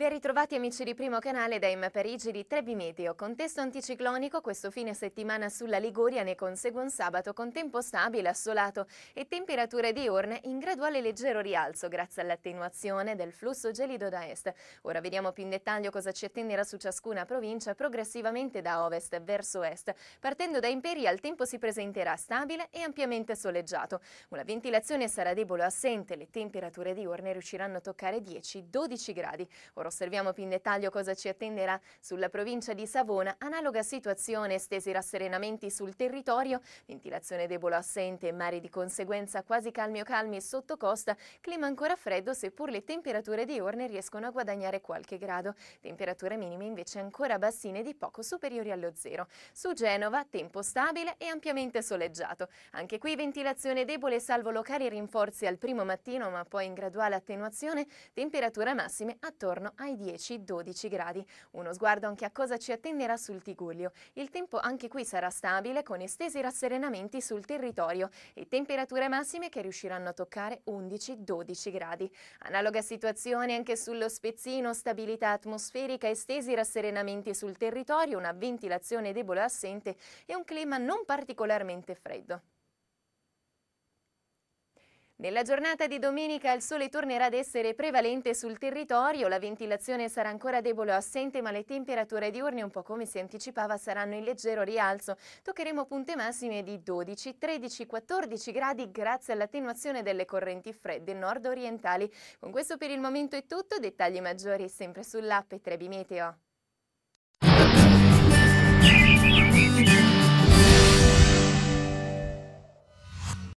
Ben ritrovati amici di Primo Canale da Emma Parigi di Trebi Meteo. Contesto anticiclonico questo fine settimana sulla Liguria ne consegue un sabato con tempo stabile, assolato e temperature diurne in graduale leggero rialzo grazie all'attenuazione del flusso gelido da est. Ora vediamo più in dettaglio cosa ci attenderà su ciascuna provincia progressivamente da ovest verso est. Partendo da Imperia il tempo si presenterà stabile e ampiamente soleggiato. Una ventilazione sarà debole o assente, le temperature diurne riusciranno a toccare 10-12 gradi. Ora Osserviamo più in dettaglio cosa ci attenderà sulla provincia di Savona. Analoga situazione, estesi rasserenamenti sul territorio, ventilazione debole assente, mari di conseguenza quasi calmi o calmi e sotto costa, clima ancora freddo seppur le temperature diurne riescono a guadagnare qualche grado. Temperature minime invece ancora bassine di poco superiori allo zero. Su Genova tempo stabile e ampiamente soleggiato. Anche qui ventilazione debole salvo locali rinforzi al primo mattino ma poi in graduale attenuazione, temperature massime attorno ai 10-12 gradi. Uno sguardo anche a cosa ci attenderà sul Tigullio. Il tempo anche qui sarà stabile con estesi rasserenamenti sul territorio e temperature massime che riusciranno a toccare 11-12 gradi. Analoga situazione anche sullo Spezzino, stabilità atmosferica, estesi rasserenamenti sul territorio, una ventilazione debole assente e un clima non particolarmente freddo. Nella giornata di domenica il sole tornerà ad essere prevalente sul territorio, la ventilazione sarà ancora debole o assente, ma le temperature diurne, un po' come si anticipava, saranno in leggero rialzo. Toccheremo punte massime di 12, 13, 14 gradi grazie all'attenuazione delle correnti fredde nord-orientali. Con questo per il momento è tutto, dettagli maggiori sempre sull'app Trebi Meteo.